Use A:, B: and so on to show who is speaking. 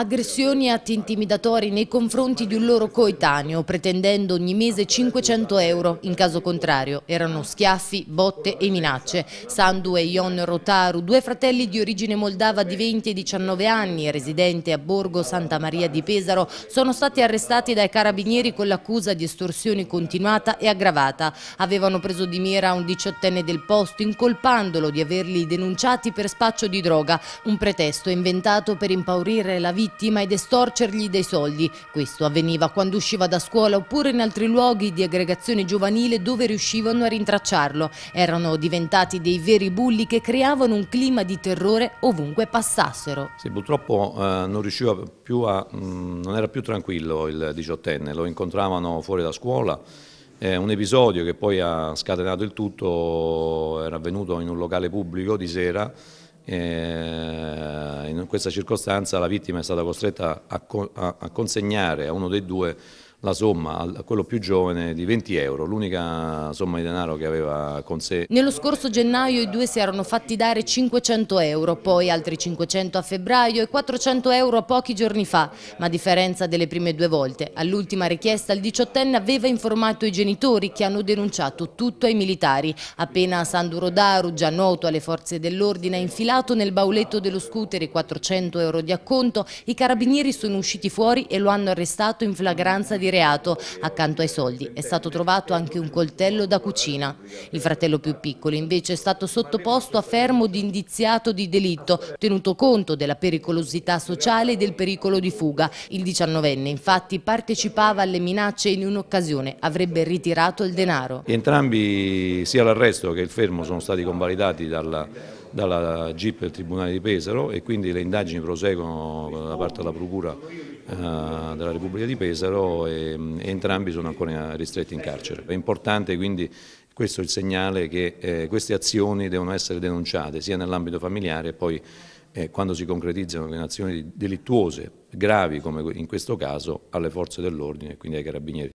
A: Aggressioni e atti intimidatori nei confronti di un loro coetaneo, pretendendo ogni mese 500 euro. In caso contrario erano schiaffi, botte e minacce. Sandu e Ion Rotaru, due fratelli di origine moldava di 20 e 19 anni, residente a Borgo Santa Maria di Pesaro, sono stati arrestati dai carabinieri con l'accusa di estorsione continuata e aggravata. Avevano preso di mira un diciottenne del posto, incolpandolo di averli denunciati per spaccio di droga, un pretesto inventato per impaurire la vita vittima ed estorcergli dei soldi. Questo avveniva quando usciva da scuola oppure in altri luoghi di aggregazione giovanile dove riuscivano a rintracciarlo. Erano diventati dei veri bulli che creavano un clima di terrore ovunque passassero.
B: Sì, purtroppo eh, non riusciva più a... Mh, mm, non era più tranquillo il diciottenne, lo incontravano fuori da scuola. Eh, un episodio che poi ha scatenato il tutto era avvenuto in un locale pubblico di sera eh, in questa circostanza la vittima è stata costretta a, consegnare a uno dei due la somma a quello più giovane di 20 euro, l'unica somma di denaro che aveva con sé.
A: Nello scorso gennaio i due si erano fatti dare 500 euro, poi altri 500 a febbraio e 400 euro pochi giorni fa, ma a differenza delle prime due volte. All'ultima richiesta il diciottenne aveva informato i genitori che hanno denunciato tutto ai militari. Appena Sanduro Daru, già noto alle forze dell'ordine, ha infilato nel bauletto dello scooter i 400 euro di acconto, i carabinieri sono usciti fuori e lo hanno arrestato in flagranza di reato accanto ai soldi. È stato trovato anche un coltello da cucina. Il fratello più piccolo invece è stato sottoposto a fermo di indiziato di delitto, tenuto conto della pericolosità sociale e del pericolo di fuga. Il diciannovenne infatti partecipava alle minacce in un'occasione avrebbe ritirato il denaro.
B: Entrambi, sia l'arresto che il fermo, sono stati convalidati dalla, dalla GIP del Tribunale di Pesaro e quindi le indagini proseguono da parte della Procura eh, della Repubblica di Pesaro e, e mm, entrambi sono ancora ristretti in carcere. È importante quindi questo è il segnale che eh, queste azioni devono essere denunciate sia nell'ambito familiare e poi eh, quando si concretizzano le azioni
A: delittuose gravi come in questo caso alle forze dell'ordine e quindi ai carabinieri.